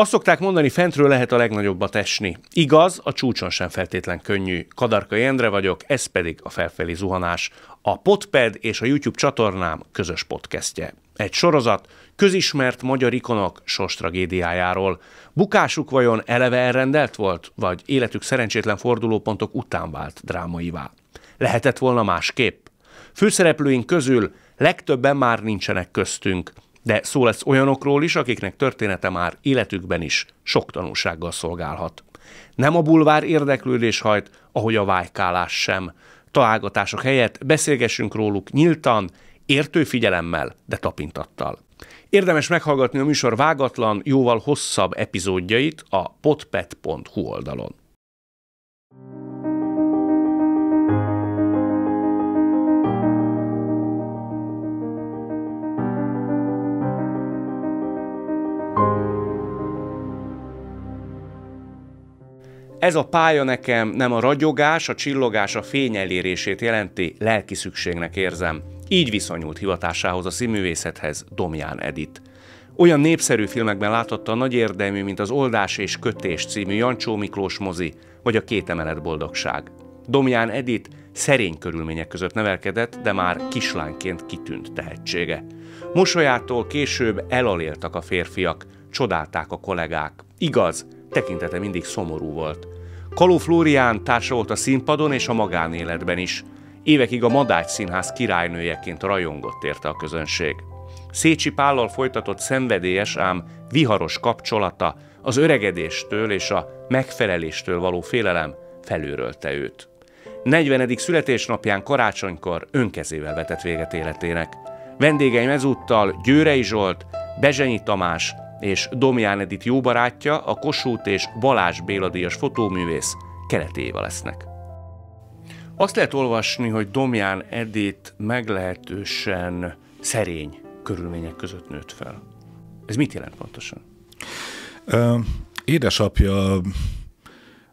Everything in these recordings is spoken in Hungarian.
Azt szokták mondani, fentről lehet a legnagyobbat esni. Igaz, a csúcson sem feltétlen könnyű. Kadarka Jendre vagyok, ez pedig a felfelé zuhanás. A Podped és a YouTube csatornám közös podcastje. Egy sorozat közismert magyar ikonok sors tragédiájáról. Bukásuk vajon eleve elrendelt volt, vagy életük szerencsétlen fordulópontok után vált drámaivá? Lehetett volna másképp? Főszereplőink közül legtöbben már nincsenek köztünk – de szó lesz olyanokról is, akiknek története már életükben is sok tanulsággal szolgálhat. Nem a bulvár érdeklődés hajt, ahogy a vájkálás sem. Találgatások helyett beszélgessünk róluk nyíltan, értő figyelemmel, de tapintattal. Érdemes meghallgatni a műsor vágatlan, jóval hosszabb epizódjait a potpet.hu oldalon. Ez a pálya nekem nem a ragyogás, a csillogás, a fény elérését jelenti, lelki szükségnek érzem. Így viszonyult hivatásához a színművészethez Domján Edit. Olyan népszerű filmekben láthatta a nagy érdemű, mint az Oldás és Kötés című Jancsó Miklós mozi, vagy a Két emelet boldogság. Domján Edit szerény körülmények között nevelkedett, de már kislányként kitűnt tehetsége. Mosolyától később elaléltak a férfiak, csodálták a kollégák. Igaz, tekintete mindig szomorú volt. Kaló Flórián társa volt a színpadon és a magánéletben is. Évekig a Madács Színház királynőjeként rajongott érte a közönség. Szécsi Pállal folytatott szenvedélyes, ám viharos kapcsolata az öregedéstől és a megfeleléstől való félelem felőrölte őt. 40. születésnapján karácsonykor önkezével vetett véget életének. Vendégeim ezúttal Győrei Zsolt, Bezsenyi Tamás, és Domján Edith jó barátja, a Kossuth és Balázs Béladias fotóművész keletéva lesznek. Azt lehet olvasni, hogy Domján Edith meglehetősen szerény körülmények között nőtt fel. Ez mit jelent pontosan? édesapja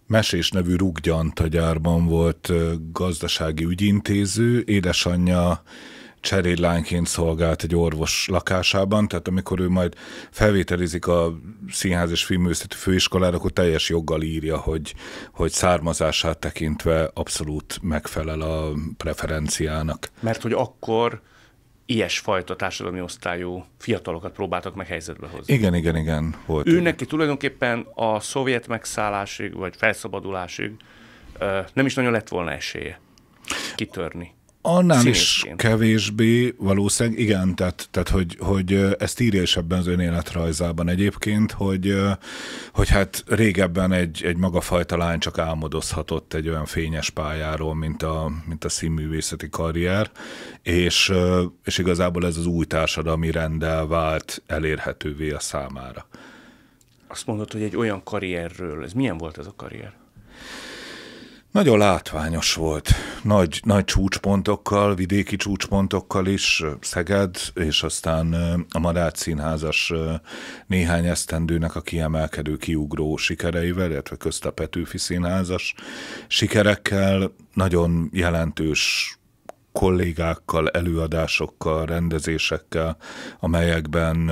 Mesés nevű Ruggyant a gyárban volt gazdasági ügyintéző, édesanyja cserédlányként szolgált egy orvos lakásában, tehát amikor ő majd felvételizik a Színház és filmőszeti Főiskolára, akkor teljes joggal írja, hogy, hogy származását tekintve abszolút megfelel a preferenciának. Mert hogy akkor ilyesfajta társadalmi osztályú fiatalokat próbáltak meg helyzetbe hozni. Igen, igen, igen. Volt ő igen. neki tulajdonképpen a szovjet megszállásig, vagy felszabadulásig nem is nagyon lett volna esélye kitörni. Annál Színészként. is kevésbé valószínűleg, igen, tehát, tehát hogy, hogy ezt írja is ebben az önéletrajzában egyébként, hogy, hogy hát régebben egy, egy magafajta lány csak álmodozhatott egy olyan fényes pályáról, mint a, mint a színművészeti karrier, és, és igazából ez az új társadalmi rendel vált elérhetővé a számára. Azt mondod, hogy egy olyan karrierről, ez milyen volt ez a karrier? Nagyon látványos volt. Nagy, nagy csúcspontokkal, vidéki csúcspontokkal is, Szeged, és aztán a Madács Színházas néhány esztendőnek a kiemelkedő kiugró sikereivel, illetve közt a Petőfi Színházas sikerekkel, nagyon jelentős kollégákkal, előadásokkal, rendezésekkel, amelyekben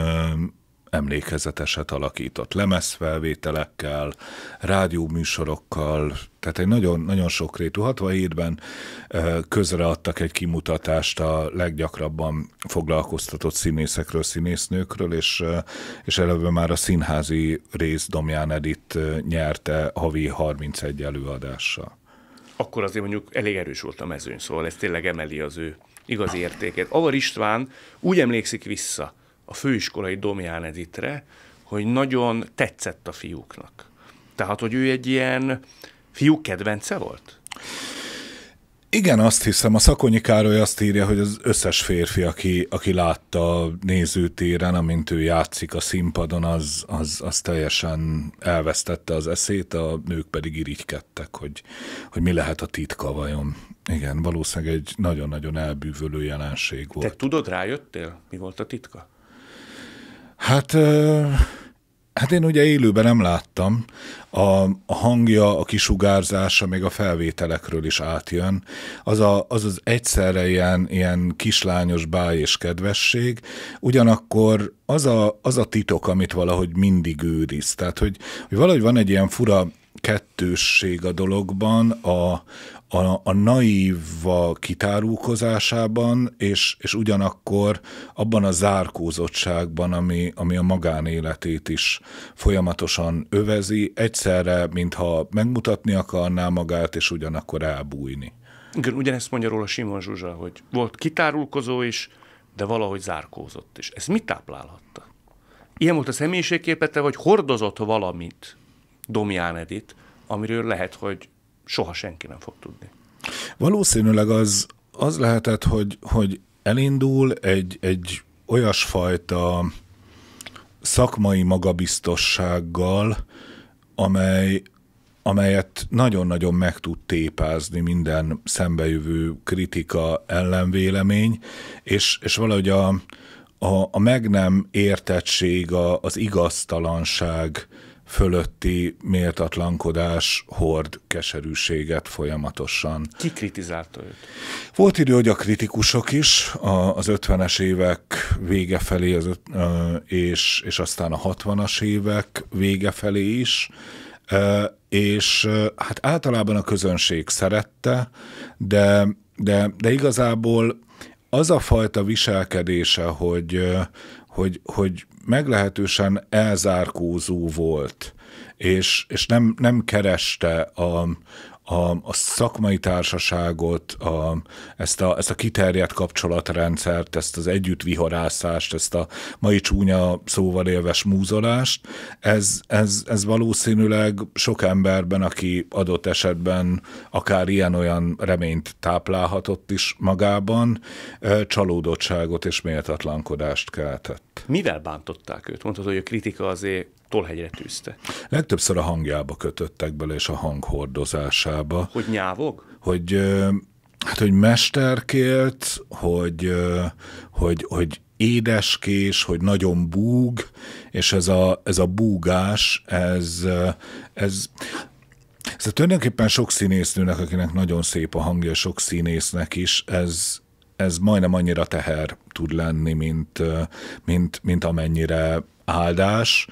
emlékezeteset alakított lemezfelvételekkel, rádióműsorokkal, tehát egy nagyon, nagyon sokrétű. 67-ben közreadtak egy kimutatást a leggyakrabban foglalkoztatott színészekről, színésznőkről, és, és előbb már a színházi rész Domján Edith nyerte havi 31 előadással. Akkor azért mondjuk elég erős volt a mezőny, szóval ez tényleg emeli az ő igazi értékét. Avar István úgy emlékszik vissza, a főiskolai Domján Editre, hogy nagyon tetszett a fiúknak. Tehát, hogy ő egy ilyen fiúk kedvence volt? Igen, azt hiszem, a Szakonyi Károly azt írja, hogy az összes férfi, aki, aki látta a nézőtéren, amint ő játszik a színpadon, az, az, az teljesen elvesztette az eszét, a nők pedig irigykedtek, hogy, hogy mi lehet a titka vajon. Igen, valószínűleg egy nagyon-nagyon elbűvölő jelenség volt. Te tudod, rájöttél, mi volt a titka? Hát, hát én ugye élőben nem láttam. A, a hangja, a kisugárzása, még a felvételekről is átjön. Az a, az, az egyszerre ilyen, ilyen kislányos báj és kedvesség, ugyanakkor az a, az a titok, amit valahogy mindig őriz. Tehát, hogy, hogy valahogy van egy ilyen fura kettősség a dologban, a, a, a naív kitárulkozásában, és, és ugyanakkor abban a zárkózottságban, ami, ami a magánéletét is folyamatosan övezi, egyszerre, mintha megmutatni akarná magát, és ugyanakkor elbújni. Igen, ugyanezt mondja róla Simon Zsuzsa, hogy volt kitárulkozó is, de valahogy zárkózott is. Ez mit táplálhatta? Ilyen volt a személyiségképete, vagy hordozott valamit Domján Edith, amiről lehet, hogy soha senki nem fog tudni. Valószínűleg az, az lehetett, hogy, hogy elindul egy, egy olyasfajta szakmai magabiztossággal, amely, amelyet nagyon-nagyon meg tud tépázni minden szembejövő kritika, ellenvélemény, és, és valahogy a, a, a meg nem értettség, a, az igaztalanság, fölötti méltatlankodás hord keserűséget folyamatosan. Ki kritizálta őt? Volt idő, hogy a kritikusok is a, az 50-es évek vége felé, az, és, és aztán a 60-as évek vége felé is, és hát általában a közönség szerette, de, de, de igazából az a fajta viselkedése, hogy, hogy, hogy meglehetősen elzárkózó volt, és, és nem, nem kereste a, a, a szakmai társaságot, a, ezt, a, ezt a kiterjedt kapcsolatrendszert, ezt az együtt viharászást, ezt a mai csúnya szóval élves múzolást, ez, ez, ez valószínűleg sok emberben, aki adott esetben akár ilyen-olyan reményt táplálhatott is magában, csalódottságot és méltatlankodást keltett. Mivel bántották őt? Mondhatod, hogy a kritika azért tolhegyre tűzte. Legtöbbször a hangjába kötöttek bele, és a hanghordozásába. Hogy nyávog? Hogy, hát, hogy mesterkélt, hogy, hogy, hogy édeskés, hogy nagyon búg, és ez a, ez a búgás, ez, ez ez tulajdonképpen sok színésznőnek, akinek nagyon szép a hangja, sok színésznek is, ez, ez majdnem annyira teher tud lenni, mint, mint, mint amennyire áldás,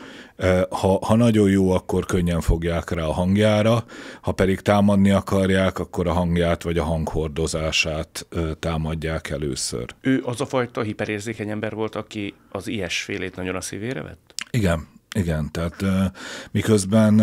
ha, ha nagyon jó, akkor könnyen fogják rá a hangjára, ha pedig támadni akarják, akkor a hangját vagy a hanghordozását támadják először. Ő az a fajta hiperérzékeny ember volt, aki az ilyesfélét nagyon a szívére vett? Igen, igen. Tehát miközben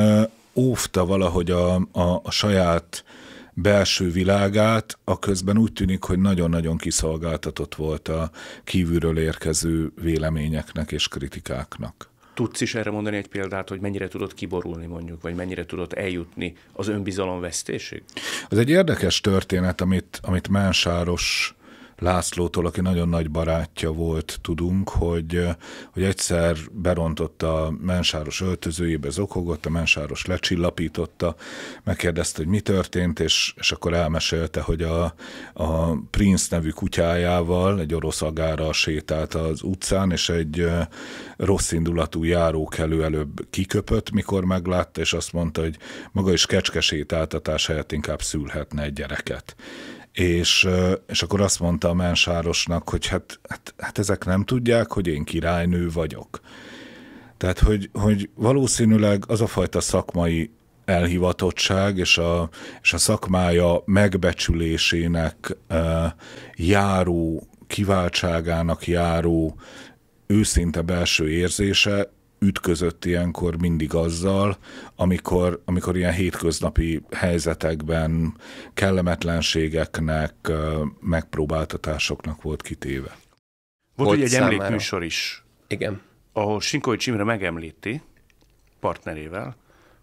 óvta valahogy a, a, a saját belső világát, a közben úgy tűnik, hogy nagyon-nagyon kiszolgáltatott volt a kívülről érkező véleményeknek és kritikáknak. Tudsz is erre mondani egy példát, hogy mennyire tudod kiborulni mondjuk, vagy mennyire tudod eljutni az önbizalom vesztésig? Ez egy érdekes történet, amit, amit Mánsáros Lászlótól, aki nagyon nagy barátja volt, tudunk, hogy, hogy egyszer berontott a mensáros öltözőjébe, zokogott, a mensáros lecsillapította, megkérdezte, hogy mi történt, és, és akkor elmesélte, hogy a, a Prince nevű kutyájával egy orosz agárral sétált az utcán, és egy rossz indulatú járókelő előbb kiköpött, mikor meglátta, és azt mondta, hogy maga is kecske sétáltatás helyett inkább szülhetne egy gyereket és, és akkor azt mondta a mensárosnak, hogy hát, hát, hát ezek nem tudják, hogy én királynő vagyok. Tehát, hogy, hogy valószínűleg az a fajta szakmai elhivatottság és a, és a szakmája megbecsülésének járó, kiváltságának járó őszinte belső érzése ütközött ilyenkor mindig azzal, amikor, amikor ilyen hétköznapi helyzetekben kellemetlenségeknek, megpróbáltatásoknak volt kitéve. Volt, volt egy emlékműsor is. Igen. Ahol Sinkovics Imre megemlíti partnerével,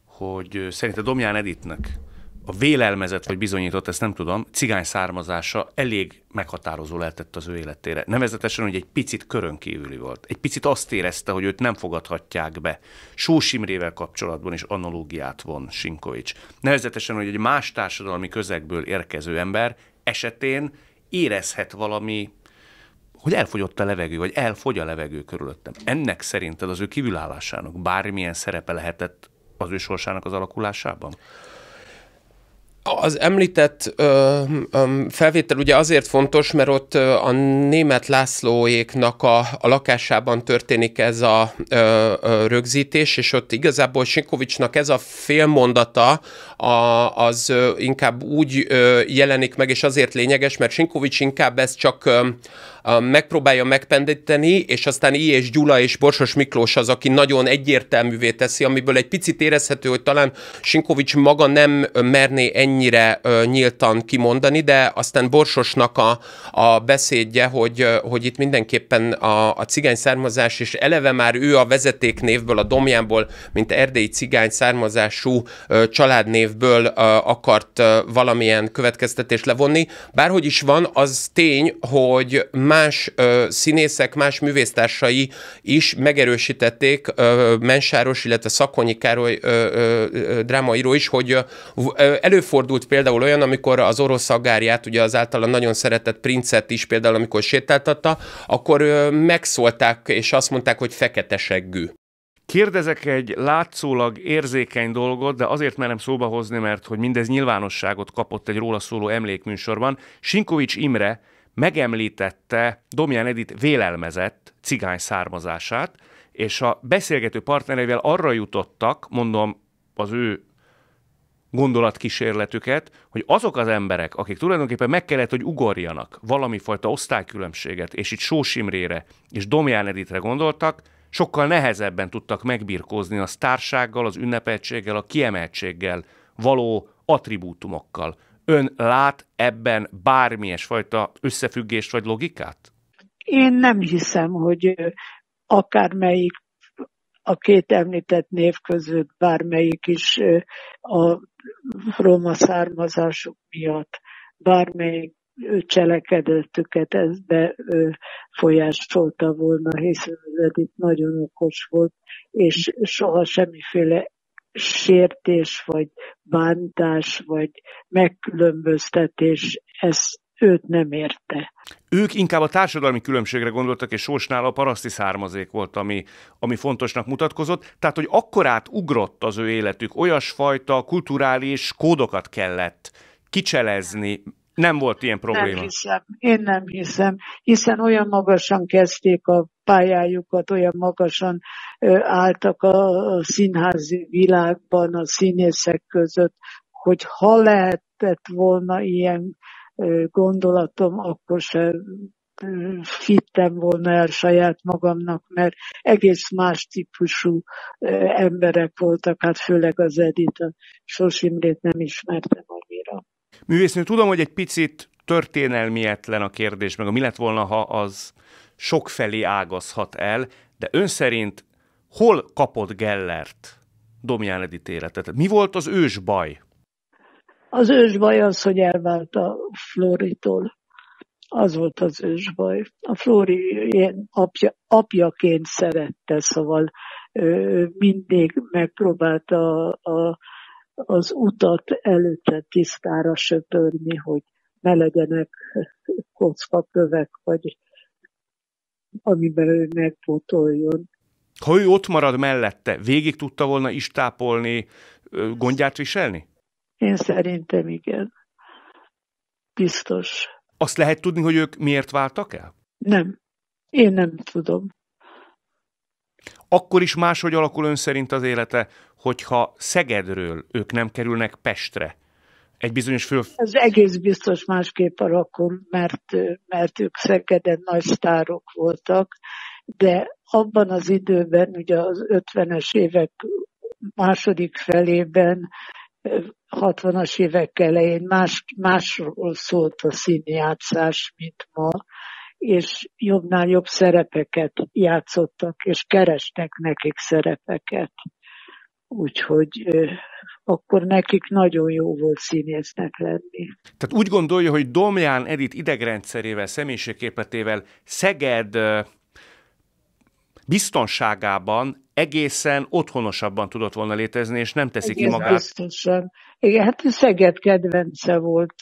hogy szerinte Domján Editnek a vélelmezett vagy bizonyított, ezt nem tudom, cigány származása elég meghatározó lehetett az ő életére. Nevezetesen, hogy egy picit körönkívüli volt. Egy picit azt érezte, hogy őt nem fogadhatják be. Sós Imrével kapcsolatban is analógiát von Sinkovics. Nevezetesen, hogy egy más társadalmi közegből érkező ember esetén érezhet valami hogy elfogyott a levegő, vagy elfogy a levegő körülöttem. Ennek szerinted az ő kívülállásának bármilyen szerepe lehetett az ő sorsának az alakulásában? Az említett ö, ö, felvétel ugye azért fontos, mert ott a német Lászlóéknak a, a lakásában történik ez a ö, ö, rögzítés, és ott igazából Sinkovicsnak ez a félmondata a, az ö, inkább úgy ö, jelenik meg, és azért lényeges, mert Sinkovics inkább ez csak ö, megpróbálja megpendíteni, és aztán I. és Gyula és Borsos Miklós az, aki nagyon egyértelművé teszi, amiből egy picit érezhető, hogy talán Sinkovics maga nem merné ennyire nyíltan kimondani, de aztán Borsosnak a, a beszédje, hogy, hogy itt mindenképpen a, a cigány származás, és eleve már ő a vezetéknévből, a domjából, mint erdélyi cigány származású családnévből akart valamilyen következtetést levonni. Bárhogy is van, az tény, hogy már más ö, színészek, más művésztársai is megerősítették, ö, Mensáros, illetve Szakonyi Károly ö, ö, drámaíró is, hogy ö, előfordult például olyan, amikor az orosz agárját, ugye az általa nagyon szeretett princet is például, amikor sétáltatta, akkor ö, megszólták, és azt mondták, hogy feketeseggű. Kérdezek egy látszólag érzékeny dolgot, de azért merem szóba hozni, mert hogy mindez nyilvánosságot kapott egy róla szóló emlékműsorban. Sinkovics Imre, megemlítette Domján Edit vélelmezett cigány származását, és a beszélgető partnereivel arra jutottak, mondom, az ő gondolatkísérletüket, hogy azok az emberek, akik tulajdonképpen meg kellett, hogy ugorjanak valami fajta osztálykülönbséget, és itt Sósimrére és Domján Editre gondoltak, sokkal nehezebben tudtak megbirkózni a sztársággal, az ünnepeltséggel, a kiemeltséggel való attribútumokkal, Ön lát ebben bármilyen fajta összefüggést vagy logikát? Én nem hiszem, hogy akármelyik a két említett név között bármelyik is a roma származásuk miatt, bármelyik cselekedetüket ez befolyásolta volna, hiszen ez itt nagyon okos volt, és soha semmiféle sértés, vagy bántás, vagy megkülönböztetés, ez őt nem érte. Ők inkább a társadalmi különbségre gondoltak, és Sósnál a paraszti származék volt, ami, ami fontosnak mutatkozott. Tehát, hogy akkor átugrott az ő életük, olyasfajta kulturális kódokat kellett kicselezni, nem volt ilyen probléma. Nem hiszem, én nem hiszem, hiszen olyan magasan kezdték a pályájukat, olyan magasan álltak a színházi világban, a színészek között, hogy ha lehetett volna ilyen gondolatom, akkor se hittem volna el saját magamnak, mert egész más típusú emberek voltak, hát főleg az Edith, a Sosimrét nem ismertem annyira. Művésznő, tudom, hogy egy picit történelmietlen a kérdés, meg a mi lett volna, ha az sokfelé ágazhat el, de ön szerint hol kapott Gellert Domján Edith életet? Mi volt az ős baj? Az ős baj az, hogy elvált a Floritól. Az volt az ős baj. A Flóri apja, apjaként szerette, szóval ö, mindig megpróbálta a, a, az utat előtte tisztára söpörni, hogy ne legyenek kockakövek, vagy amiben ő megpótoljon. Ha ő ott marad mellette, végig tudta volna is tápolni, gondját viselni? Én szerintem igen. Biztos. Azt lehet tudni, hogy ők miért váltak el? Nem. Én nem tudom. Akkor is máshogy alakul ön szerint az élete, hogyha Szegedről ők nem kerülnek Pestre, egy bizonyos föl... Ez egész biztos másképp alakul, mert, mert ők Szegeden nagy sztárok voltak, de abban az időben, ugye az 50-es évek második felében 60-as évek elején más, másról szólt a színjátszás, mint ma, és jobbnál jobb szerepeket játszottak, és kerestek nekik szerepeket. Úgyhogy akkor nekik nagyon jó volt színésznek lenni. Tehát úgy gondolja, hogy Domján Edit idegrendszerével, személyiségképetével Szeged biztonságában egészen otthonosabban tudott volna létezni, és nem teszi Egész ki magát. Biztosan. Igen, hát Szeged kedvence volt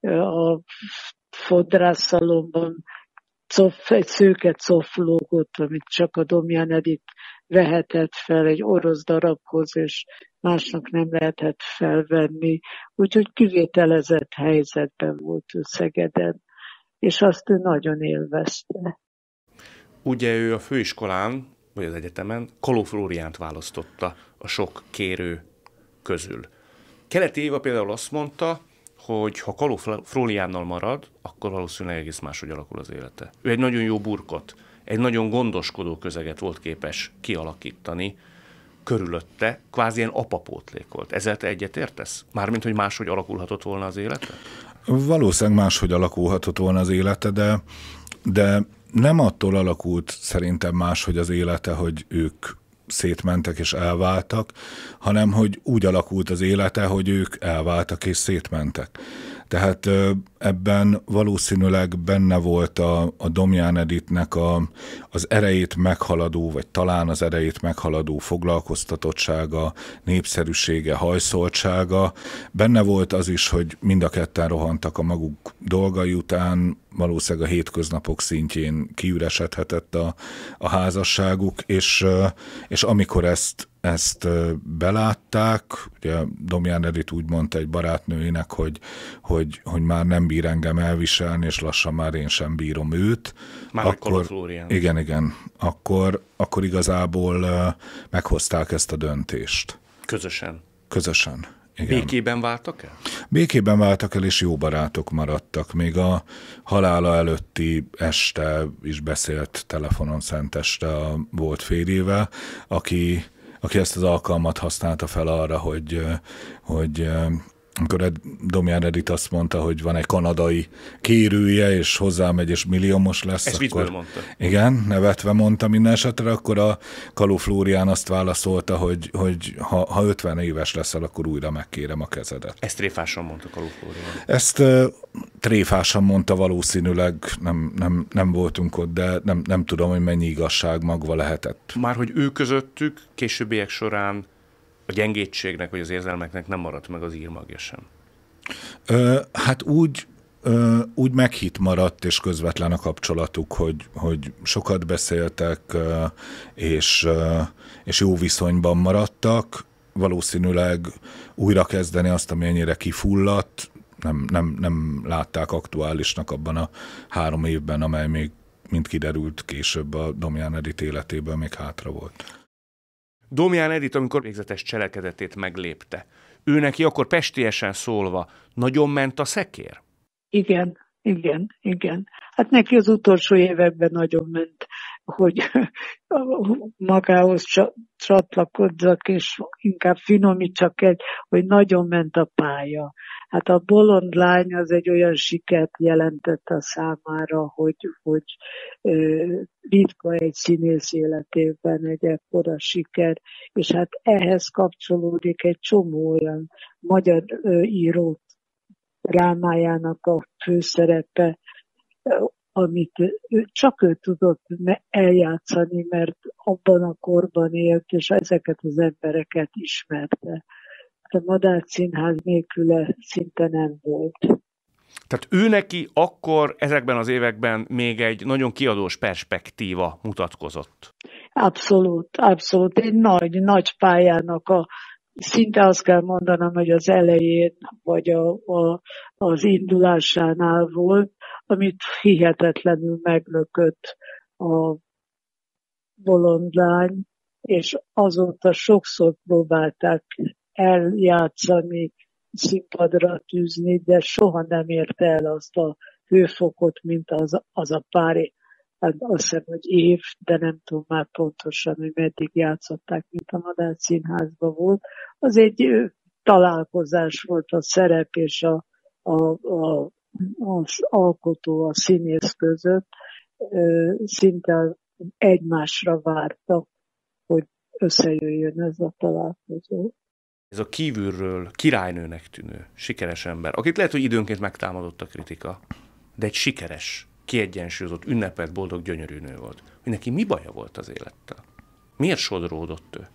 a fodrászalomban cof, egy szőke coflógot, amit csak a Domján Edit vehetett fel egy orosz darabhoz, és másnak nem lehetett felvenni. Úgyhogy kivételezett helyzetben volt ő Szegeden, és azt ő nagyon élvezte. Ugye ő a főiskolán, vagy az egyetemen Kaló Flóriánt választotta a sok kérő közül. Keleti Éva például azt mondta, hogy ha Kaló marad, akkor valószínűleg egész máshogy alakul az élete. Ő egy nagyon jó burkot, egy nagyon gondoskodó közeget volt képes kialakítani körülötte, kvázi ilyen apapótlék volt. Ezzel te egyetértesz? Mármint, hogy máshogy alakulhatott volna az élete? Valószínűleg máshogy alakulhatott volna az élete, de, de nem attól alakult szerintem más, hogy az élete, hogy ők szétmentek és elváltak, hanem hogy úgy alakult az élete, hogy ők elváltak és szétmentek. Tehát ebben valószínűleg benne volt a, a Domján Editnek a, az erejét meghaladó, vagy talán az erejét meghaladó foglalkoztatottsága, népszerűsége, hajszoltsága. Benne volt az is, hogy mind a ketten rohantak a maguk dolgai után, valószínűleg a hétköznapok szintjén kiüresedhetett a, a házasságuk, és, és amikor ezt ezt belátták, ugye Domján Edit úgy mondta egy barátnőinek, hogy, hogy, hogy már nem bír engem elviselni, és lassan már én sem bírom őt. Már akkor, Igen, igen. Akkor, akkor igazából meghozták ezt a döntést. Közösen. Közösen. Igen. Békében váltak el? Békében váltak el, és jó barátok maradtak. Még a halála előtti este is beszélt telefonon szent este a volt férjével, aki aki ezt az alkalmat használta fel arra, hogy, hogy amikor Domján Edith azt mondta, hogy van egy kanadai kérője, és hozzámegy, és milliómos lesz. Ezt akkor, mondta? Igen, nevetve mondta minden esetre, akkor a Kaló Flórián azt válaszolta, hogy, hogy ha, ha 50 éves leszel, akkor újra megkérem a kezedet. Ezt tréfásan mondta Kaló Flórián. Ezt uh, tréfásan mondta valószínűleg, nem, nem, nem voltunk ott, de nem, nem tudom, hogy mennyi igazság magva lehetett. Már hogy ő közöttük későbbiek során a gyengétségnek vagy az érzelmeknek nem maradt meg az írmagja sem. Ö, hát úgy, ö, úgy meghit maradt és közvetlen a kapcsolatuk, hogy, hogy sokat beszéltek, ö, és, ö, és jó viszonyban maradtak, valószínűleg újra kezdeni azt, ami ennyire kifulladt, nem, nem, nem látták aktuálisnak abban a három évben, amely még, mint kiderült később, a Domján Edith életében, még hátra volt. Domján Edit, amikor végzetes cselekedetét meglépte, ő neki akkor pestiesen szólva nagyon ment a szekér? Igen, igen, igen. Hát neki az utolsó években nagyon ment hogy magához csatlakozzak, és inkább finomítsak egy, hogy nagyon ment a pálya. Hát a bolond lány az egy olyan sikert jelentett a számára, hogy, hogy ritka egy színész életében egy ekkora siker, és hát ehhez kapcsolódik egy csomó olyan magyar írót drámájának a főszerepe, amit ő, csak ő tudott eljátszani, mert abban a korban élt, és ezeket az embereket ismerte. A Madár Színház nélküle szinte nem volt. Tehát ő neki akkor ezekben az években még egy nagyon kiadós perspektíva mutatkozott. Abszolút, abszolút. Egy nagy, nagy pályának a szinte azt kell mondanom, hogy az elején, vagy a, a, az indulásánál volt, amit hihetetlenül meglökött a bolondlány és azóta sokszor próbálták eljátszani, színpadra tűzni, de soha nem érte el azt a hőfokot, mint az, az a pár, hát azt hiszem, hogy év, de nem tudom már pontosan, hogy meddig játszották, mint a Madár színházba volt. Az egy találkozás volt a szerep és a, a, a az alkotó, a színész között szinte egymásra vártak, hogy összejöjjön ez a találkozó. Ez a kívülről királynőnek tűnő, sikeres ember, akit lehet, hogy időnként megtámadott a kritika, de egy sikeres, kiegyensúlyozott, ünnepelt, boldog, gyönyörű nő volt. Hogy neki mi baja volt az élettel? Miért sodródott ő?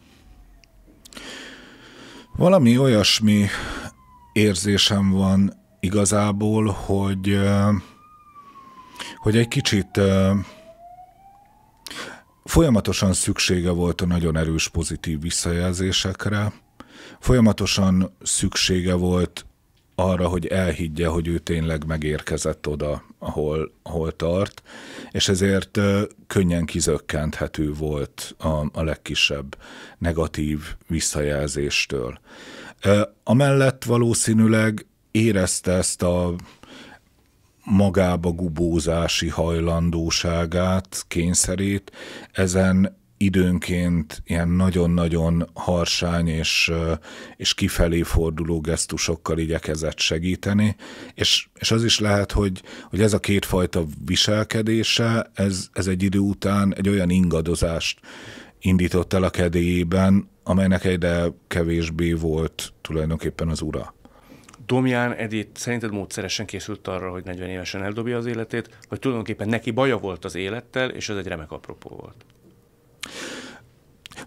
Valami olyasmi érzésem van igazából, hogy, hogy egy kicsit folyamatosan szüksége volt a nagyon erős pozitív visszajelzésekre, folyamatosan szüksége volt arra, hogy elhiggye, hogy ő tényleg megérkezett oda, ahol, ahol tart, és ezért könnyen kizökkenthető volt a, a legkisebb negatív visszajelzéstől. Amellett valószínűleg érezte ezt a magába gubózási hajlandóságát, kényszerét, ezen időnként ilyen nagyon-nagyon harsány és, és kifelé forduló gesztusokkal igyekezett segíteni, és, és az is lehet, hogy, hogy ez a kétfajta viselkedése, ez, ez egy idő után egy olyan ingadozást indított el a kedélyében, amelynek egyre kevésbé volt tulajdonképpen az ura. Domján Edith szerinted módszeresen készült arra, hogy 40 évesen eldobja az életét, vagy tulajdonképpen neki baja volt az élettel, és ez egy remek apropó volt?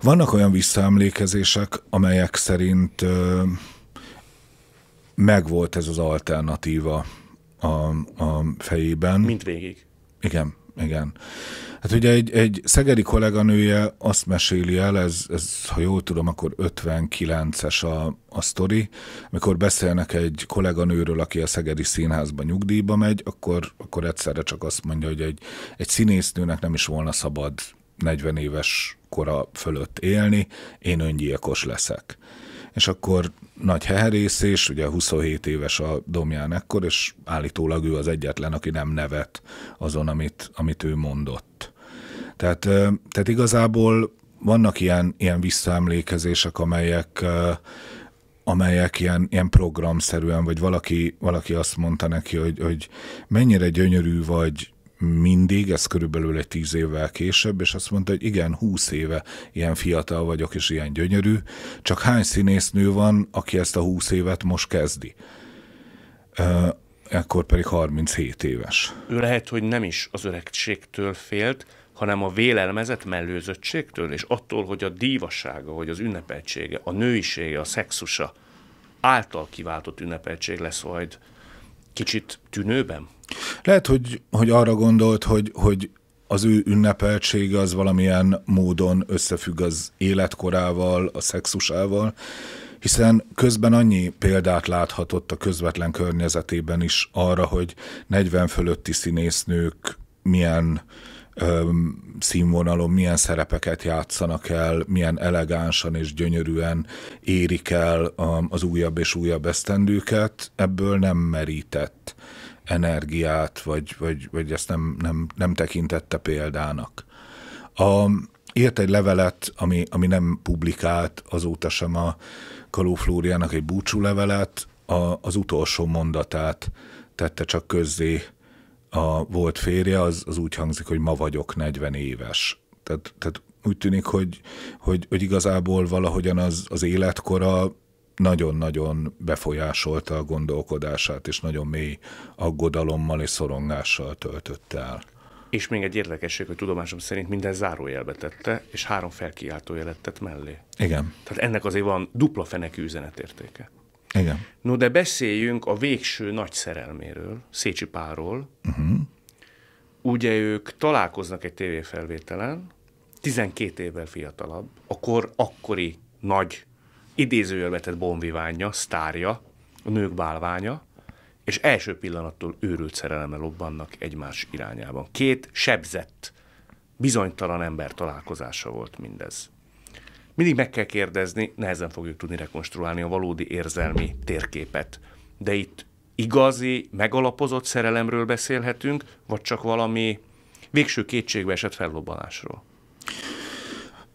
Vannak olyan visszaemlékezések, amelyek szerint ö, megvolt ez az alternatíva a, a fejében. Mint végig. Igen, igen. Hát ugye egy, egy szegedi kolléganője azt meséli el, ez, ez ha jól tudom, akkor 59-es a, a sztori, amikor beszélnek egy kolléganőről, aki a szegedi színházba nyugdíjba megy, akkor, akkor egyszerre csak azt mondja, hogy egy, egy színésznőnek nem is volna szabad 40 éves kora fölött élni, én öngyilkos leszek. És akkor nagy heherészés, ugye 27 éves a Domján ekkor, és állítólag ő az egyetlen, aki nem nevet azon, amit, amit ő mondott. Tehát, tehát igazából vannak ilyen, ilyen visszaemlékezések, amelyek, amelyek ilyen, ilyen programszerűen, vagy valaki, valaki azt mondta neki, hogy, hogy mennyire gyönyörű vagy mindig, ez körülbelül egy tíz évvel később, és azt mondta, hogy igen, húsz éve ilyen fiatal vagyok, és ilyen gyönyörű, csak hány színésznő van, aki ezt a húsz évet most kezdi? Ekkor pedig 37 éves. Ő lehet, hogy nem is az öregségtől félt, hanem a vélelmezett mellőzöttségtől, és attól, hogy a dívasága, hogy az ünnepeltsége, a nőisége, a szexusa által kiváltott ünnepeltség lesz majd kicsit tűnőben? Lehet, hogy, hogy arra gondolt, hogy, hogy az ő ünnepeltsége az valamilyen módon összefügg az életkorával, a szexusával, hiszen közben annyi példát láthatott a közvetlen környezetében is arra, hogy 40 fölötti színésznők milyen színvonalon milyen szerepeket játszanak el, milyen elegánsan és gyönyörűen érik el um, az újabb és újabb esztendőket, ebből nem merített energiát, vagy, vagy, vagy ezt nem, nem, nem tekintette példának. A, írt egy levelet, ami, ami nem publikált azóta sem a Kaló Flóriának egy búcsú levelet, a, az utolsó mondatát tette csak közzé a volt férje az, az úgy hangzik, hogy ma vagyok 40 éves. Tehát, tehát úgy tűnik, hogy, hogy, hogy igazából valahogyan az, az életkora nagyon-nagyon befolyásolta a gondolkodását, és nagyon mély aggodalommal és szorongással töltötte. el. És még egy érdekesség, hogy tudomásom szerint minden zárójelbe tette, és három felkiáltójelet tett mellé. Igen. Tehát ennek azért van dupla fenekű üzenetértéke. Igen. No, de beszéljünk a végső nagy szerelméről, Szécsi párról. Uh-huh. Mhm. Ugye ők találkoznak egy tévéfelvételen, 12 évvel fiatalabb, akkor akkori nagy idézőjelvetett bombiványa, sztárja, a nők bálványa, és első pillanattól őrült szerelemmel lobbannak egymás irányában. Két sebzett, bizonytalan ember találkozása volt mindez. Mindig meg kell kérdezni, nehezen fogjuk tudni rekonstruálni a valódi érzelmi térképet. De itt igazi, megalapozott szerelemről beszélhetünk, vagy csak valami végső kétségbe esett fellobbanásról?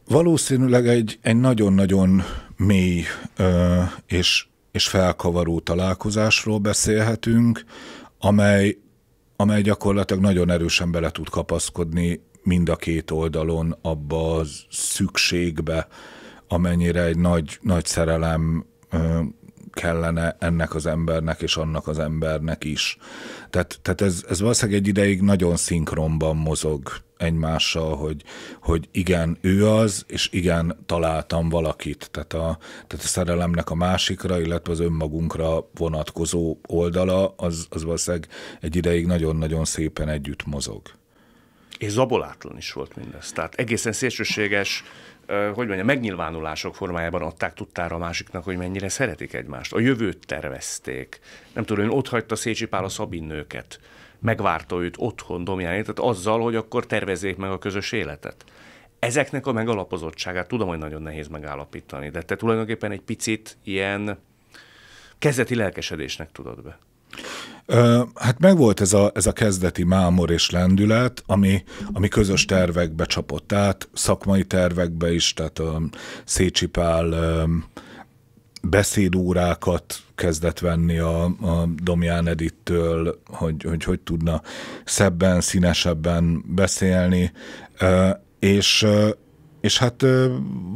Valószínűleg egy, egy nagyon-nagyon mély ö, és, és felkavaró találkozásról beszélhetünk, amely, amely gyakorlatilag nagyon erősen bele tud kapaszkodni mind a két oldalon abba a szükségbe, amennyire egy nagy, nagy szerelem kellene ennek az embernek és annak az embernek is. Tehát, tehát ez, ez valószínűleg egy ideig nagyon szinkronban mozog egymással, hogy, hogy igen, ő az, és igen, találtam valakit. Tehát a, tehát a szerelemnek a másikra, illetve az önmagunkra vonatkozó oldala, az, az valószínűleg egy ideig nagyon-nagyon szépen együtt mozog. És zabolátlan is volt mindez. Tehát egészen szélsőséges hogy mondjam, megnyilvánulások formájában adták tudtára a másiknak, hogy mennyire szeretik egymást. A jövőt tervezték. Nem tudom, hogy ott hagyta Szécsi Pál a Szabinnőket. Megvárta őt otthon Domjánét, tehát azzal, hogy akkor tervezzék meg a közös életet. Ezeknek a megalapozottságát tudom, hogy nagyon nehéz megállapítani, de te tulajdonképpen egy picit ilyen kezdeti lelkesedésnek tudod be. Hát megvolt ez a, ez a kezdeti mámor és lendület, ami, ami közös tervekbe csapott át, szakmai tervekbe is, tehát a Szécsi Pál beszédórákat kezdett venni a, a Domján Edittől, hogy, hogy hogy tudna szebben, színesebben beszélni, és, és hát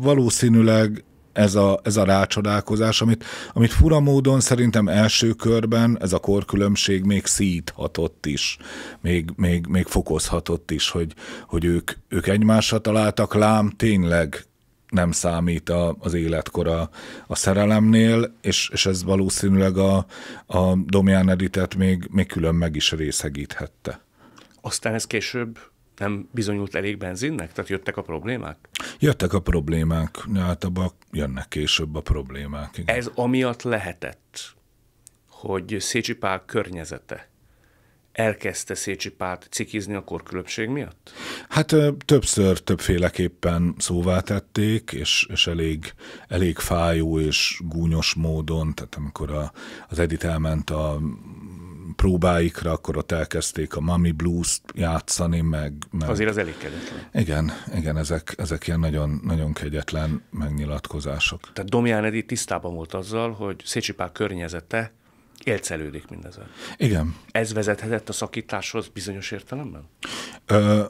valószínűleg ez a, ez a rácsodálkozás, amit, amit fura módon szerintem első körben ez a korkülönbség még szíthatott is, még, még, még fokozhatott is, hogy, hogy ők, ők egymásra találtak, lám tényleg nem számít a, az életkora a szerelemnél, és, és ez valószínűleg a, a Domján Editet még, még külön meg is részegíthette. Aztán ez később nem bizonyult elég benzinnek? Tehát jöttek a problémák? Jöttek a problémák, általában jönnek később a problémák. Igen. Ez amiatt lehetett, hogy Szécsi Pál környezete elkezdte Szécsi Pált cikizni a korkülönbség miatt? Hát többször, többféleképpen szóvá tették, és, és elég, elég fájó és gúnyos módon, tehát amikor a, az Edith elment a próbáikra, akkor ott elkezdték a Mami blues játszani, meg... meg... Azért az elég kegyetlen. Igen, igen, ezek, ezek ilyen nagyon, nagyon kegyetlen megnyilatkozások. Tehát Domján Edi tisztában volt azzal, hogy Szécsipák környezete élcelődik mindezzel. Igen. Ez vezethetett a szakításhoz bizonyos értelemben? Ö,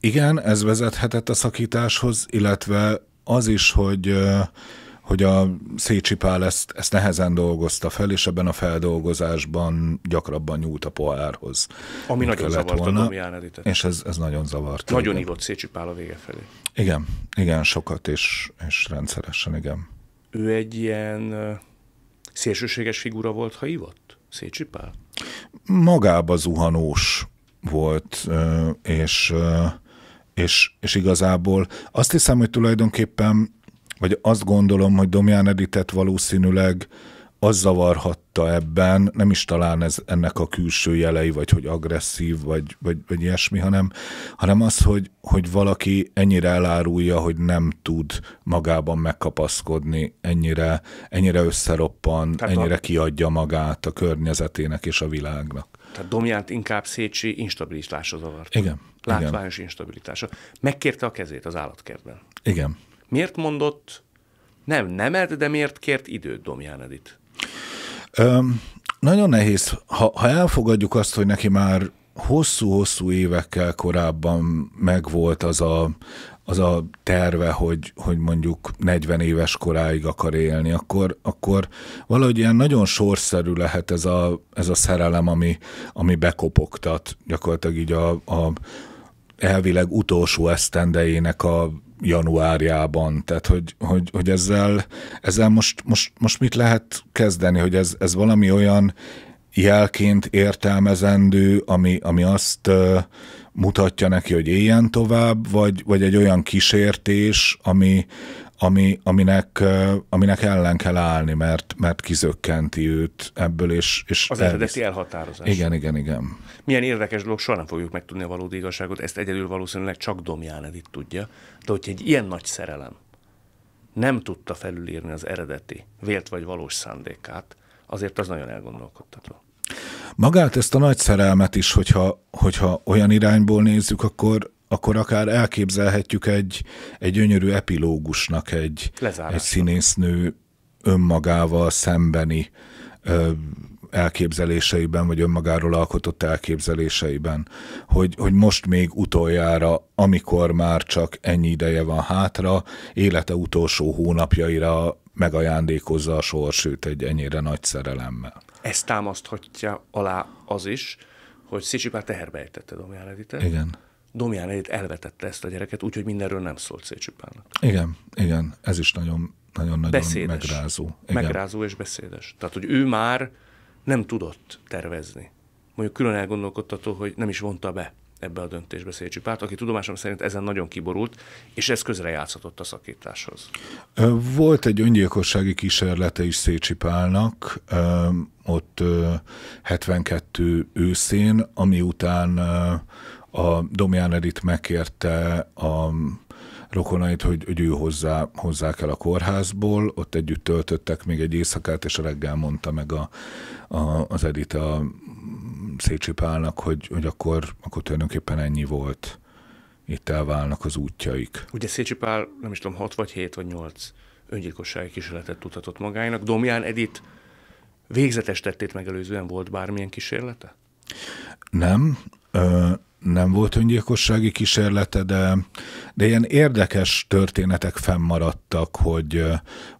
igen, ez vezethetett a szakításhoz, illetve az is, hogy... Ö, hogy a Szécsi Pál ezt, ezt nehezen dolgozta fel, és ebben a feldolgozásban gyakrabban nyúlt a pohárhoz. Ami nagyon zavarta volna, a Domján Editet. És ez, ez nagyon zavart. Nagyon igen. ívott Szécsi Pál a vége felé. Igen, igen, sokat, és, és rendszeresen, igen. Ő egy ilyen szélsőséges figura volt, ha ívott? Szécsi Pál? Magába zuhanós volt, és, és, és igazából azt hiszem, hogy tulajdonképpen vagy azt gondolom, hogy Domján Editet valószínűleg az zavarhatta ebben, nem is talán ez ennek a külső jelei, vagy hogy agresszív, vagy, vagy, vagy ilyesmi, hanem, hanem az, hogy, hogy valaki ennyire elárulja, hogy nem tud magában megkapaszkodni, ennyire, ennyire összeroppan, Tehát ennyire a... kiadja magát a környezetének és a világnak. Tehát Domjánt inkább Szécsi instabilitáshoz zavart. Igen. Látványos igen. instabilitása. Megkérte a kezét az állatkertben. Igen. Miért mondott nem nemed, de miért kért időt Domján Edit? Um, nagyon nehéz, ha, ha elfogadjuk azt, hogy neki már hosszú-hosszú évekkel korábban megvolt az a, az a terve, hogy, hogy mondjuk 40 éves koráig akar élni, akkor, akkor valahogy ilyen nagyon sorszerű lehet ez a, ez a szerelem, ami, ami bekopogtat gyakorlatilag így a, a elvileg utolsó esztendejének a januárjában, tehát hogy, hogy, hogy ezzel, ezzel most, most, most mit lehet kezdeni, hogy ez, ez valami olyan jelként értelmezendő, ami, ami azt mutatja neki, hogy éljen tovább, vagy, vagy egy olyan kísértés, ami, ami, aminek, aminek ellen kell állni, mert, mert kizökkenti őt ebből, és, és Az elvisz. eredeti elhatározás. Igen, igen, igen. Milyen érdekes dolog, soha nem fogjuk megtudni a valódi igazságot, ezt egyedül valószínűleg csak Domján Edith tudja, de hogyha egy ilyen nagy szerelem nem tudta felülírni az eredeti, vélt vagy valós szándékát, azért az nagyon elgondolkodtató. Magát ezt a nagy szerelmet is, hogyha, hogyha olyan irányból nézzük, akkor akkor akár elképzelhetjük egy, egy gyönyörű epilógusnak egy, egy színésznő önmagával szembeni ö, elképzeléseiben, vagy önmagáról alkotott elképzeléseiben, hogy, hogy most még utoljára, amikor már csak ennyi ideje van hátra, élete utolsó hónapjaira megajándékozza a sorsőt egy ennyire nagy szerelemmel. Ezt támaszthatja alá az is, hogy Szicsi már teherbe ejtette Domján Igen Domján Edith elvetette ezt a gyereket, úgyhogy mindenről nem szólt Szécsi Pálnak. Igen, igen, ez is nagyon, nagyon, nagyon beszédes. megrázó. Igen. Megrázó és beszédes. Tehát, hogy ő már nem tudott tervezni. Mondjuk külön elgondolkodtató, hogy nem is vonta be ebbe a döntésbe Szécsi Párt, aki tudomásom szerint ezen nagyon kiborult, és ez közrejátszatott a szakításhoz. Volt egy öngyilkossági kísérlete is Szécsi Pálnak, ott 72 őszén, ami után a Domján Edit megkérte a rokonait, hogy, hogy ő hozzá, hozzák el a kórházból, ott együtt töltöttek még egy éjszakát, és a reggel mondta meg a, a, az edit a Szécsi Pálnak, hogy, hogy akkor, akkor tulajdonképpen ennyi volt, itt elválnak az útjaik. Ugye Szécsi Pál, nem is tudom, 6 vagy 7 vagy 8 öngyilkossági kísérletet tudhatott magának. Domján Edit végzetes tettét megelőzően volt bármilyen kísérlete? Nem. Ö- nem volt öngyilkossági kísérlete, de, de ilyen érdekes történetek fennmaradtak, hogy,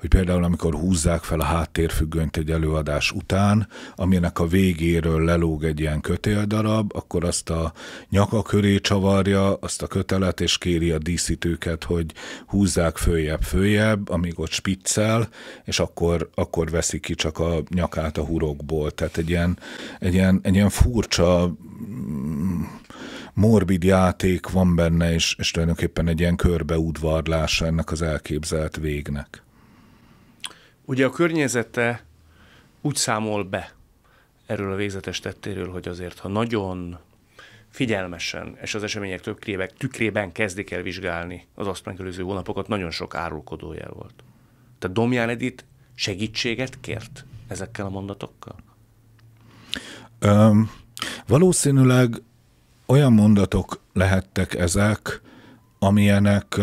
hogy például amikor húzzák fel a háttérfüggönyt egy előadás után, aminek a végéről lelóg egy ilyen kötéldarab, akkor azt a nyaka köré csavarja azt a kötelet, és kéri a díszítőket, hogy húzzák följebb, följebb, amíg ott spiccel, és akkor, akkor veszi ki csak a nyakát a hurokból. Tehát egy ilyen, egy ilyen, egy ilyen furcsa mm, morbid játék van benne, és, és tulajdonképpen egy ilyen körbeudvarlása ennek az elképzelt végnek. Ugye a környezete úgy számol be erről a végzetes tettéről, hogy azért, ha nagyon figyelmesen, és az események több tükrében kezdik el vizsgálni az azt megelőző hónapokat, nagyon sok jel volt. Tehát Domján Edit segítséget kért ezekkel a mondatokkal? Um, valószínűleg olyan mondatok lehettek ezek, amilyenek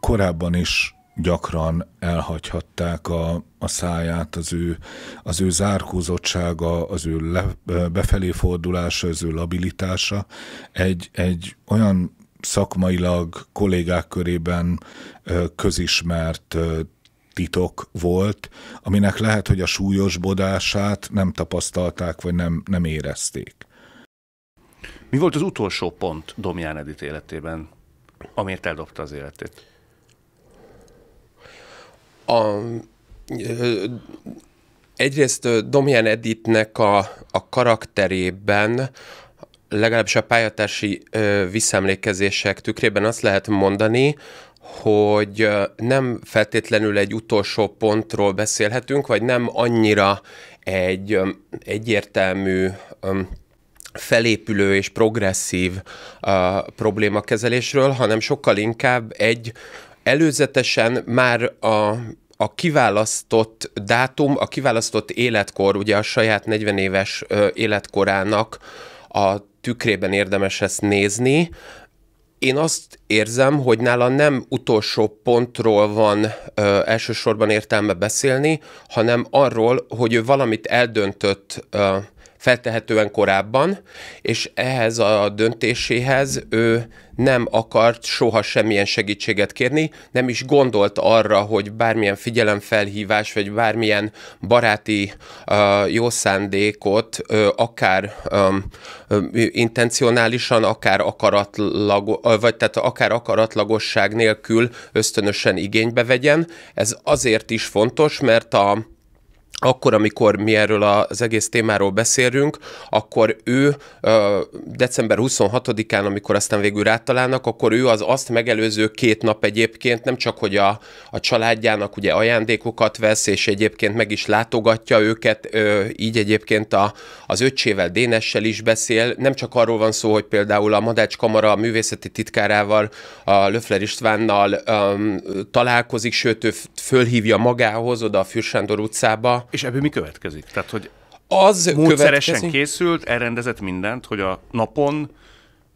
korábban is gyakran elhagyhatták a, a száját, az ő, az ő zárkózottsága, az ő le, befelé fordulása, az ő labilitása. Egy, egy olyan szakmailag kollégák körében közismert titok volt, aminek lehet, hogy a súlyos bodását nem tapasztalták, vagy nem, nem érezték. Mi volt az utolsó pont Domján Edith életében, amiért eldobta az életét? A, egyrészt Domján Editnek a, a karakterében legalábbis a pályatársi visszaemlékezések tükrében azt lehet mondani, hogy nem feltétlenül egy utolsó pontról beszélhetünk, vagy nem annyira egy egyértelmű felépülő és progresszív uh, problémakezelésről, hanem sokkal inkább egy előzetesen már a a kiválasztott dátum, a kiválasztott életkor, ugye a saját 40 éves életkorának a tükrében érdemes ezt nézni. Én azt érzem, hogy nála nem utolsó pontról van ö, elsősorban értelme beszélni, hanem arról, hogy ő valamit eldöntött ö, feltehetően korábban, és ehhez a döntéséhez ő nem akart soha semmilyen segítséget kérni, nem is gondolt arra, hogy bármilyen figyelemfelhívás, vagy bármilyen baráti uh, jó szándékot, uh, akár um, intencionálisan, akár akaratlag, vagy tehát akár akaratlagosság nélkül ösztönösen igénybe vegyen. Ez azért is fontos, mert a akkor, amikor mi erről az egész témáról beszélünk, akkor ő december 26-án, amikor aztán végül rátalálnak, akkor ő az azt megelőző két nap egyébként nem csak, hogy a, a családjának ugye ajándékokat vesz, és egyébként meg is látogatja őket, így egyébként a, az öccsével, Dénessel is beszél. Nem csak arról van szó, hogy például a Madács Kamara a művészeti titkárával, a Löfler Istvánnal um, találkozik, sőt, ő fölhívja magához oda a Fürsándor utcába, és ebből mi következik? Tehát, hogy az módszeresen következik. készült, elrendezett mindent, hogy a napon,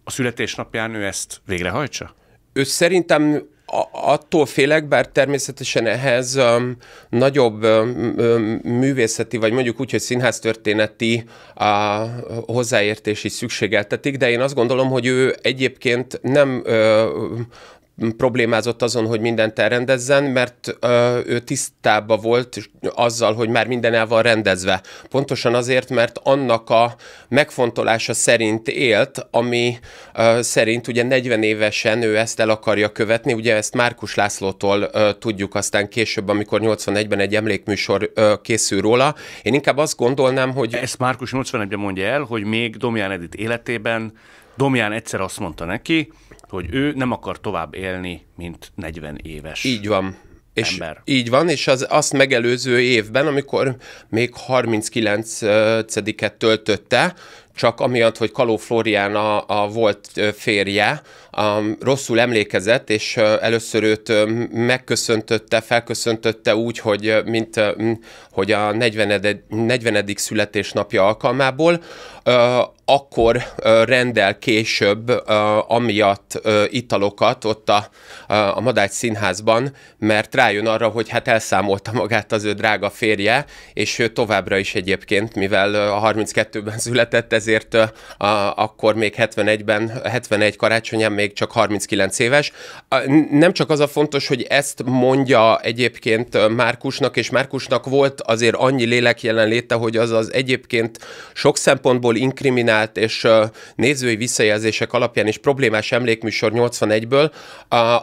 a születésnapján ő ezt végrehajtsa? Ő szerintem attól félek, bár természetesen ehhez um, nagyobb um, um művészeti, vagy mondjuk úgy, hogy színháztörténeti uh, hozzáértési szükségeltetik, de én azt gondolom, hogy ő egyébként nem uh, problémázott azon, hogy mindent elrendezzen, mert ö, ő tisztában volt azzal, hogy már minden el van rendezve. Pontosan azért, mert annak a megfontolása szerint élt, ami ö, szerint ugye 40 évesen ő ezt el akarja követni, ugye ezt Márkus Lászlótól ö, tudjuk aztán később, amikor 81-ben egy emlékműsor ö, készül róla. Én inkább azt gondolnám, hogy... Ezt Márkus 81-ben mondja el, hogy még Domján Edith életében Domján egyszer azt mondta neki, hogy ő nem akar tovább élni, mint 40 éves. Így van. És ember. Így van, és az azt megelőző évben, amikor még 39-et töltötte, csak amiatt, hogy Kaló Florián a, a volt férje, um, rosszul emlékezett, és először őt megköszöntötte, felköszöntötte úgy, hogy mint hogy a 40. 40. születésnapja alkalmából, akkor rendel később amiatt italokat ott a, a Madács színházban, mert rájön arra, hogy hát elszámolta magát az ő drága férje, és ő továbbra is egyébként, mivel a 32-ben született, ezért akkor még 71-ben, 71 karácsonyán még csak 39 éves. Nem csak az a fontos, hogy ezt mondja egyébként Márkusnak, és Márkusnak volt azért annyi lélek jelenléte, hogy az az egyébként sok szempontból inkriminált és nézői visszajelzések alapján is problémás emlékműsor 81-ből,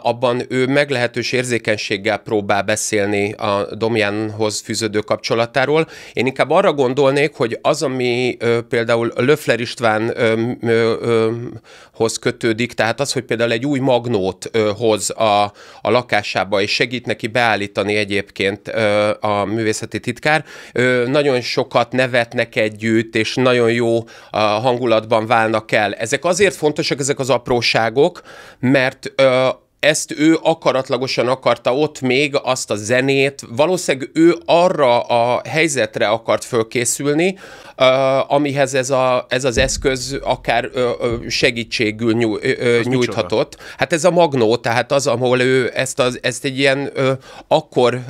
abban ő meglehetős érzékenységgel próbál beszélni a Domjánhoz fűződő kapcsolatáról. Én inkább arra gondolnék, hogy az, ami például Löffler Istvánhoz kötődik, tehát az az, hogy például egy új magnót ö, hoz a, a lakásába, és segít neki beállítani egyébként ö, a művészeti titkár. Ö, nagyon sokat nevetnek együtt, és nagyon jó a hangulatban válnak el. Ezek azért fontosak, ezek az apróságok, mert ö, ezt ő akaratlagosan akarta ott még azt a zenét, valószínűleg ő arra a helyzetre akart fölkészülni, amihez ez, a, ez az eszköz akár segítségül nyújthatott. Hát ez a magnó, tehát az, ahol ő ezt, az, ezt egy ilyen akkor...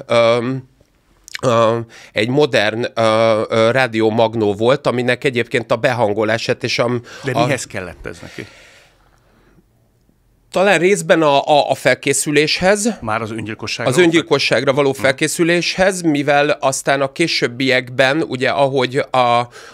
Uh, egy modern uh, uh, rádió magnó volt, aminek egyébként a behangolását és a... De a... mihez kellett ez neki? talán részben a, a, a felkészüléshez. Már az öngyilkosságra. Az öngyilkosságra való hm. felkészüléshez, mivel aztán a későbbiekben, ugye ahogy a,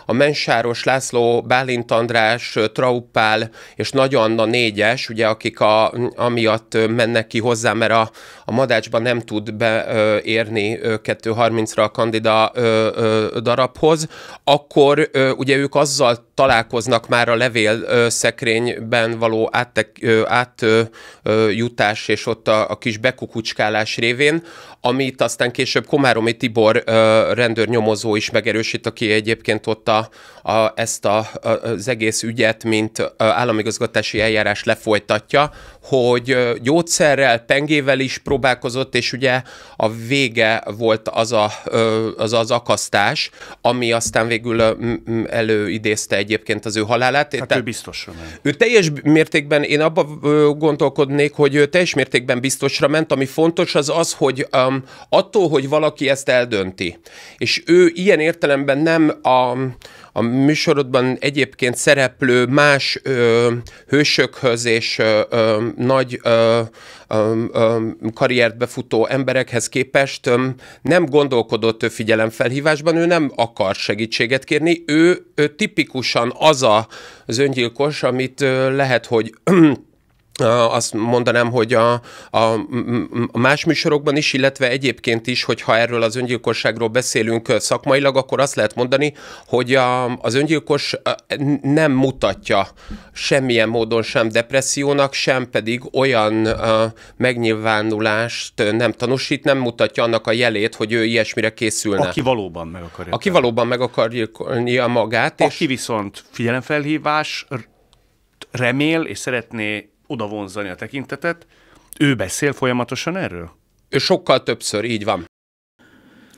a Mensáros László, Bálint András, Traupál és Nagy Anna négyes, ugye akik a, amiatt mennek ki hozzá, mert a, a madácsba nem tud beérni 2.30-ra a kandida darabhoz, akkor ugye ők azzal találkoznak már a levél szekrényben való átjutás át, és ott a, a kis bekukucskálás révén, amit aztán később Komáromi Tibor rendőrnyomozó is megerősít, aki egyébként ott a, a, ezt a, a, az egész ügyet, mint államigazgatási eljárás lefolytatja, hogy gyógyszerrel, pengével is próbálkozott, és ugye a vége volt az a, az, az akasztás, ami aztán végül előidézte egyébként az ő halálát. Hát Te, ő biztosra ment. Ő teljes mértékben, én abban gondolkodnék, hogy ő teljes mértékben biztosra ment, ami fontos az az, hogy um, attól, hogy valaki ezt eldönti, és ő ilyen értelemben nem a, a műsorodban egyébként szereplő más ö, hősökhöz és ö, ö, nagy ö, ö, ö, karriert befutó emberekhez képest ö, nem gondolkodott ő figyelemfelhívásban, ő nem akar segítséget kérni, ő, ő tipikusan az a, az öngyilkos, amit ö, lehet, hogy azt mondanám, hogy a, a, a más műsorokban is, illetve egyébként is, hogyha erről az öngyilkosságról beszélünk szakmailag, akkor azt lehet mondani, hogy a, az öngyilkos nem mutatja semmilyen módon sem depressziónak, sem pedig olyan a, megnyilvánulást nem tanúsít, nem mutatja annak a jelét, hogy ő ilyesmire készülne. Aki valóban meg akarja. Aki valóban meg akarja magát. Aki és... viszont figyelemfelhívás remél és szeretné oda vonzani a tekintetet. Ő beszél folyamatosan erről? Ő sokkal többször, így van.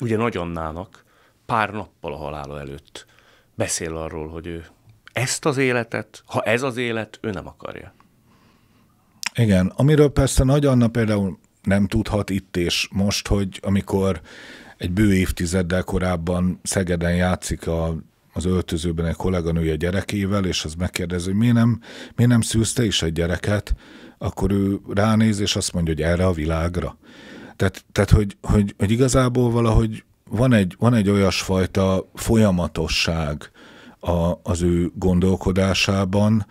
Ugye nagyannának pár nappal a halála előtt beszél arról, hogy ő ezt az életet, ha ez az élet, ő nem akarja. Igen, amiről persze Nagy Anna például nem tudhat itt és most, hogy amikor egy bő évtizeddel korábban Szegeden játszik a az öltözőben egy kolléganője gyerekével, és az megkérdezi, hogy miért nem, miért nem szülsz te is egy gyereket, akkor ő ránéz, és azt mondja, hogy erre a világra. Tehát, tehát hogy, hogy, hogy igazából valahogy van egy, van egy olyasfajta folyamatosság a, az ő gondolkodásában,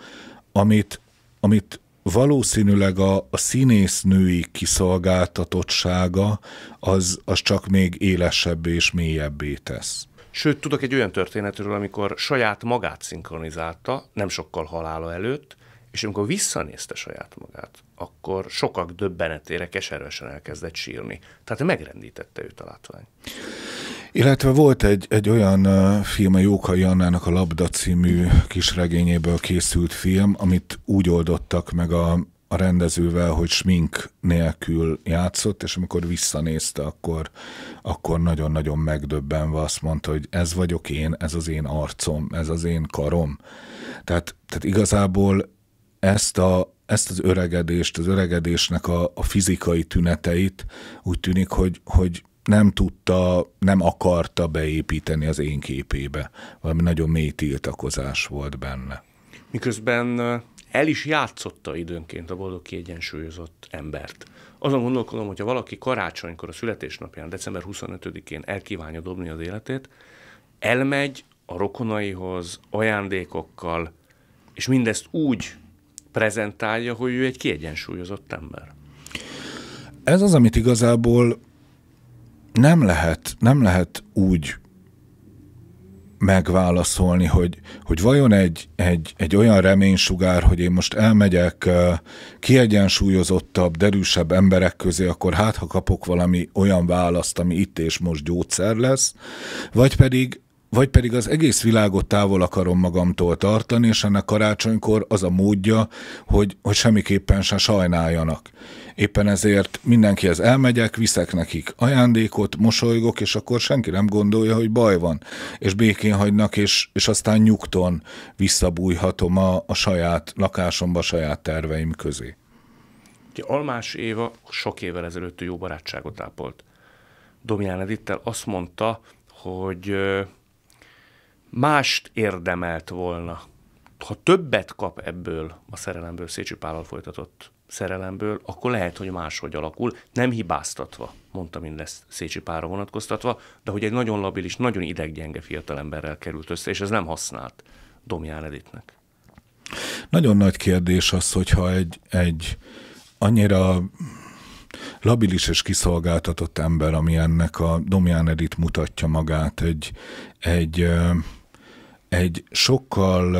amit, amit valószínűleg a, a színésznői kiszolgáltatottsága az, az csak még élesebbé és mélyebbé tesz. Sőt, tudok egy olyan történetről, amikor saját magát szinkronizálta, nem sokkal halála előtt, és amikor visszanézte saját magát, akkor sokak döbbenetére keservesen elkezdett sírni. Tehát megrendítette őt a látvány. Illetve volt egy, egy olyan film, a Jókai Annának a Labda című kisregényéből készült film, amit úgy oldottak meg a a rendezővel, hogy smink nélkül játszott, és amikor visszanézte, akkor, akkor nagyon-nagyon megdöbbenve azt mondta, hogy ez vagyok én, ez az én arcom, ez az én karom. Tehát, tehát igazából ezt a, ezt az öregedést, az öregedésnek a, a fizikai tüneteit úgy tűnik, hogy, hogy nem tudta, nem akarta beépíteni az én képébe. Valami nagyon mély tiltakozás volt benne. Miközben el is játszotta időnként a boldog kiegyensúlyozott embert. Azon gondolkodom, hogyha valaki karácsonykor a születésnapján, december 25-én elkívánja dobni az életét, elmegy a rokonaihoz ajándékokkal, és mindezt úgy prezentálja, hogy ő egy kiegyensúlyozott ember. Ez az, amit igazából nem lehet, nem lehet úgy megválaszolni, hogy, hogy vajon egy, egy, egy olyan reménysugár, hogy én most elmegyek kiegyensúlyozottabb, derűsebb emberek közé, akkor hát ha kapok valami olyan választ, ami itt és most gyógyszer lesz, vagy pedig vagy pedig az egész világot távol akarom magamtól tartani, és ennek karácsonykor az a módja, hogy, hogy semmiképpen se sajnáljanak. Éppen ezért mindenkihez elmegyek, viszek nekik ajándékot, mosolygok, és akkor senki nem gondolja, hogy baj van. És békén hagynak, és, és aztán nyugton visszabújhatom a, a saját lakásomba, a saját terveim közé. Ugye Almás Éva sok évvel ezelőtt jó barátságot ápolt. Domján Edittel azt mondta, hogy mást érdemelt volna, ha többet kap ebből a szerelemből Szécsi Pállal folytatott szerelemből, akkor lehet, hogy máshogy alakul, nem hibáztatva, mondta mindezt Szécsi Pára vonatkoztatva, de hogy egy nagyon labilis, nagyon ideggyenge fiatalemberrel került össze, és ez nem használt Domján Editnek. Nagyon nagy kérdés az, hogyha egy, egy annyira labilis és kiszolgáltatott ember, ami ennek a Domján Edit mutatja magát, egy, egy, egy sokkal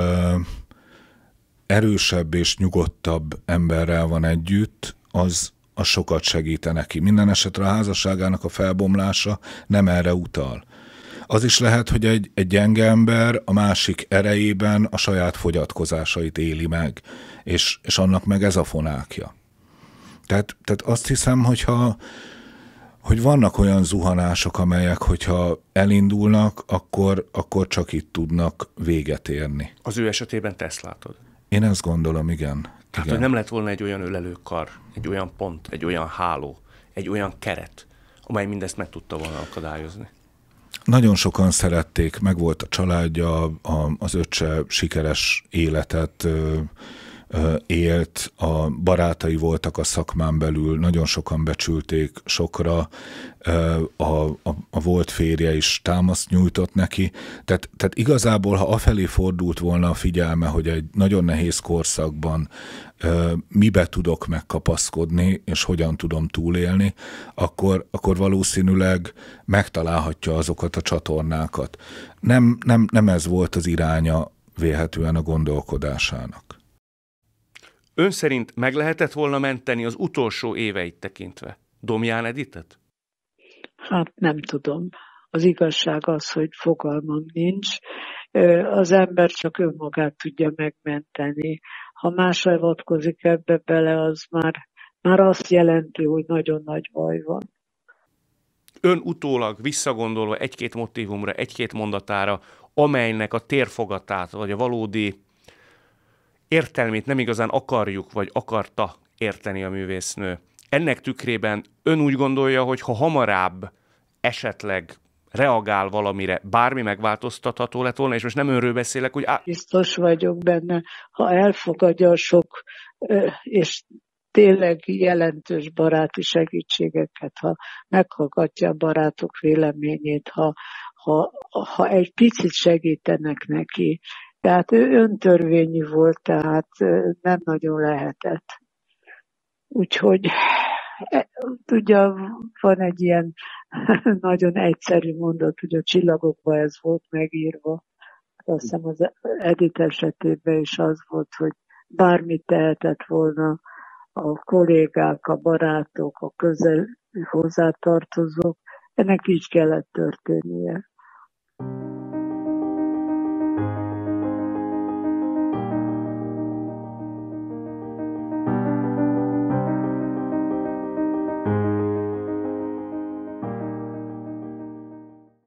erősebb és nyugodtabb emberrel van együtt, az a sokat segíte neki. Minden esetre a házasságának a felbomlása nem erre utal. Az is lehet, hogy egy, egy gyenge ember a másik erejében a saját fogyatkozásait éli meg, és, és annak meg ez a fonákja. Tehát, tehát azt hiszem, hogyha hogy vannak olyan zuhanások, amelyek, hogyha elindulnak, akkor, akkor csak itt tudnak véget érni. Az ő esetében te ezt látod? Én ezt gondolom, igen. Tehát, igen. hogy nem lett volna egy olyan ölelőkar, egy olyan pont, egy olyan háló, egy olyan keret, amely mindezt meg tudta volna akadályozni. Nagyon sokan szerették, meg volt a családja, a, az öccse sikeres életet, élt, a barátai voltak a szakmán belül, nagyon sokan becsülték sokra, a, a, a volt férje is támaszt nyújtott neki. Tehát, tehát igazából, ha afelé fordult volna a figyelme, hogy egy nagyon nehéz korszakban mibe tudok megkapaszkodni, és hogyan tudom túlélni, akkor, akkor valószínűleg megtalálhatja azokat a csatornákat. Nem, nem, nem ez volt az iránya véhetően a gondolkodásának. Ön szerint meg lehetett volna menteni az utolsó éveit tekintve Domján Editet? Hát nem tudom. Az igazság az, hogy fogalmam nincs. Az ember csak önmagát tudja megmenteni. Ha más avatkozik ebbe bele, az már, már azt jelenti, hogy nagyon nagy baj van. Ön utólag visszagondolva egy-két motivumra, egy-két mondatára, amelynek a térfogatát, vagy a valódi értelmét nem igazán akarjuk, vagy akarta érteni a művésznő. Ennek tükrében ön úgy gondolja, hogy ha hamarabb esetleg reagál valamire, bármi megváltoztatható lett volna, és most nem önről beszélek, hogy... Á... Biztos vagyok benne, ha elfogadja a sok, és tényleg jelentős baráti segítségeket, ha meghallgatja a barátok véleményét, ha, ha, ha egy picit segítenek neki, tehát ő öntörvényű volt, tehát nem nagyon lehetett. Úgyhogy e, tudja, van egy ilyen nagyon egyszerű mondat, hogy a csillagokban ez volt megírva. Hát azt hiszem az Edith esetében is az volt, hogy bármit tehetett volna a kollégák, a barátok, a közel hozzátartozók, ennek így kellett történnie. thank you